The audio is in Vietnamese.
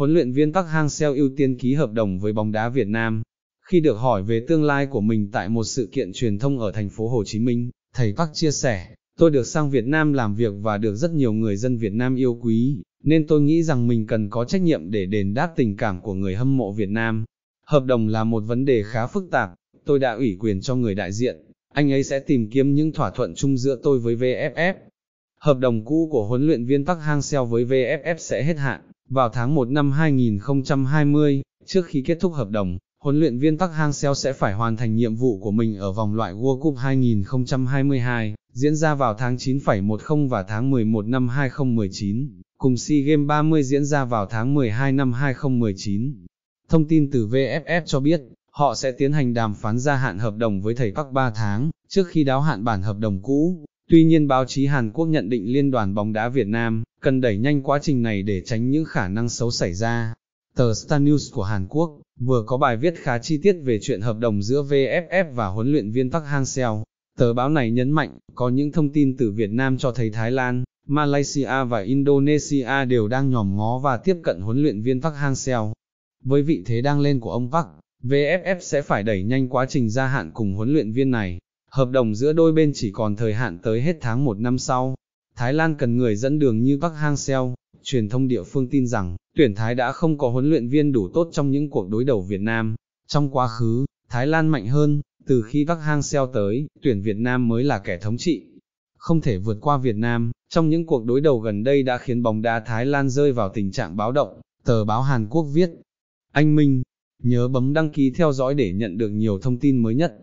huấn luyện viên Park Hang-seo ưu tiên ký hợp đồng với bóng đá Việt Nam. Khi được hỏi về tương lai của mình tại một sự kiện truyền thông ở thành phố Hồ Chí Minh, thầy Park chia sẻ, tôi được sang Việt Nam làm việc và được rất nhiều người dân Việt Nam yêu quý, nên tôi nghĩ rằng mình cần có trách nhiệm để đền đáp tình cảm của người hâm mộ Việt Nam. Hợp đồng là một vấn đề khá phức tạp, tôi đã ủy quyền cho người đại diện, anh ấy sẽ tìm kiếm những thỏa thuận chung giữa tôi với VFF. Hợp đồng cũ của huấn luyện viên Park Hang-seo với VFF sẽ hết hạn vào tháng 1 năm 2020, trước khi kết thúc hợp đồng, huấn luyện viên Park Hang-seo sẽ phải hoàn thành nhiệm vụ của mình ở vòng loại World Cup 2022, diễn ra vào tháng 9,10 và tháng 11 năm 2019, cùng SEA Games 30 diễn ra vào tháng 12 năm 2019. Thông tin từ VFF cho biết, họ sẽ tiến hành đàm phán gia hạn hợp đồng với thầy Park 3 tháng, trước khi đáo hạn bản hợp đồng cũ. Tuy nhiên báo chí Hàn Quốc nhận định Liên đoàn bóng đá Việt Nam cần đẩy nhanh quá trình này để tránh những khả năng xấu xảy ra. Tờ Star News của Hàn Quốc vừa có bài viết khá chi tiết về chuyện hợp đồng giữa VFF và huấn luyện viên Park Hang-seo. Tờ báo này nhấn mạnh có những thông tin từ Việt Nam cho thấy Thái Lan, Malaysia và Indonesia đều đang nhòm ngó và tiếp cận huấn luyện viên Park Hang-seo. Với vị thế đang lên của ông Park, VFF sẽ phải đẩy nhanh quá trình gia hạn cùng huấn luyện viên này. Hợp đồng giữa đôi bên chỉ còn thời hạn tới hết tháng 1 năm sau. Thái Lan cần người dẫn đường như Park Hang Seo, truyền thông địa phương tin rằng, tuyển Thái đã không có huấn luyện viên đủ tốt trong những cuộc đối đầu Việt Nam. Trong quá khứ, Thái Lan mạnh hơn, từ khi Park Hang Seo tới, tuyển Việt Nam mới là kẻ thống trị. Không thể vượt qua Việt Nam, trong những cuộc đối đầu gần đây đã khiến bóng đá Thái Lan rơi vào tình trạng báo động, tờ báo Hàn Quốc viết. Anh Minh, nhớ bấm đăng ký theo dõi để nhận được nhiều thông tin mới nhất.